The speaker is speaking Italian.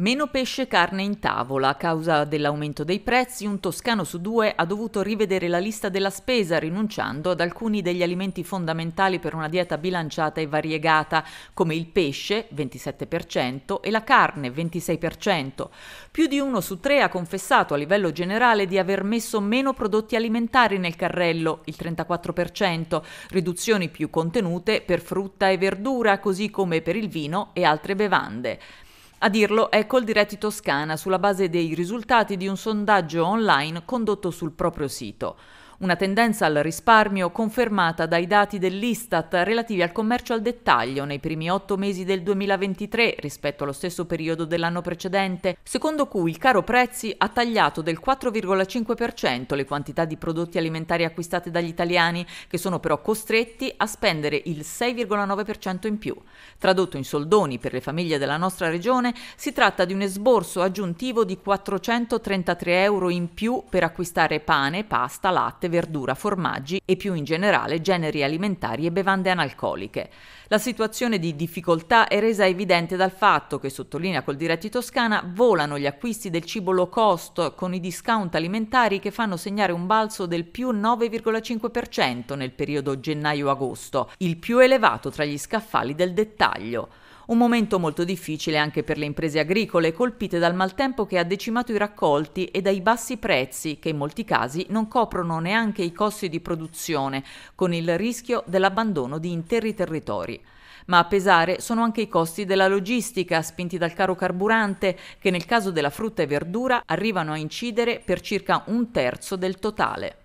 Meno pesce e carne in tavola. A causa dell'aumento dei prezzi, un toscano su due ha dovuto rivedere la lista della spesa, rinunciando ad alcuni degli alimenti fondamentali per una dieta bilanciata e variegata, come il pesce, 27%, e la carne, 26%. Più di uno su tre ha confessato a livello generale di aver messo meno prodotti alimentari nel carrello, il 34%, riduzioni più contenute per frutta e verdura, così come per il vino e altre bevande. A dirlo è Coldiretti Toscana sulla base dei risultati di un sondaggio online condotto sul proprio sito una tendenza al risparmio confermata dai dati dell'Istat relativi al commercio al dettaglio nei primi otto mesi del 2023 rispetto allo stesso periodo dell'anno precedente, secondo cui il caro prezzi ha tagliato del 4,5% le quantità di prodotti alimentari acquistate dagli italiani, che sono però costretti a spendere il 6,9% in più. Tradotto in soldoni per le famiglie della nostra regione, si tratta di un esborso aggiuntivo di 433 euro in più per acquistare pane, pasta, latte, latte, verdura, formaggi e più in generale generi alimentari e bevande analcoliche. La situazione di difficoltà è resa evidente dal fatto che, sottolinea col diretti Toscana, volano gli acquisti del cibo low cost con i discount alimentari che fanno segnare un balzo del più 9,5% nel periodo gennaio-agosto, il più elevato tra gli scaffali del dettaglio. Un momento molto difficile anche per le imprese agricole colpite dal maltempo che ha decimato i raccolti e dai bassi prezzi che in molti casi non coprono neanche i costi di produzione, con il rischio dell'abbandono di interi territori. Ma a pesare sono anche i costi della logistica, spinti dal caro carburante, che nel caso della frutta e verdura arrivano a incidere per circa un terzo del totale.